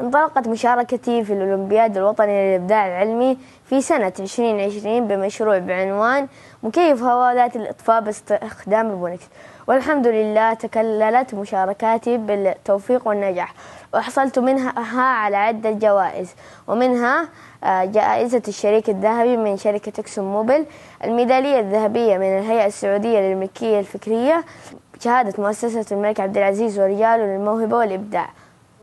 انطلقت مشاركتي في الأولمبياد الوطني للإبداع العلمي في سنة 2020 بمشروع بعنوان مكيف هوادات الإطفاء باستخدام البونكس والحمد لله تكللت مشاركاتي بالتوفيق والنجاح وحصلت منها على عدة جوائز ومنها آه، جائزة الشريك الذهبي من شركة اكسون موبل الميدالية الذهبية من الهيئة السعودية للملكية الفكرية شهادة مؤسسة الملك عبد العزيز ورجاله للموهبة والإبداع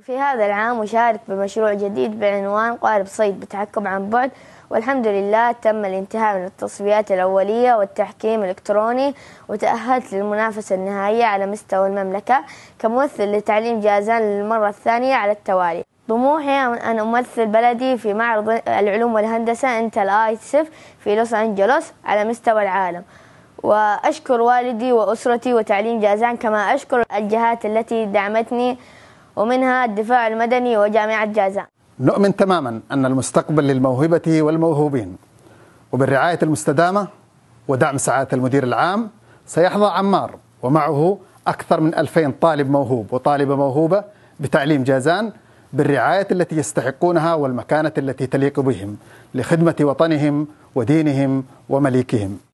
في هذا العام أشارك بمشروع جديد بعنوان قارب صيد بتحكم عن بعد والحمد لله تم الانتهاء من التصفيات الأولية والتحكيم الإلكتروني وتأهلت للمنافسة النهائية على مستوى المملكة كممثل لتعليم جازان للمرة الثانية على التوالي طموحي أن أمثل بلدي في معرض العلوم والهندسة انتل آيتسف في لوس أنجلوس على مستوى العالم وأشكر والدي وأسرتي وتعليم جازان كما أشكر الجهات التي دعمتني ومنها الدفاع المدني وجامعة جازان نؤمن تماما أن المستقبل للموهبة والموهوبين وبالرعاية المستدامة ودعم سعادة المدير العام سيحظى عمار ومعه أكثر من 2000 طالب موهوب وطالبة موهوبة بتعليم جازان بالرعاية التي يستحقونها والمكانة التي تليق بهم لخدمة وطنهم ودينهم ومليكهم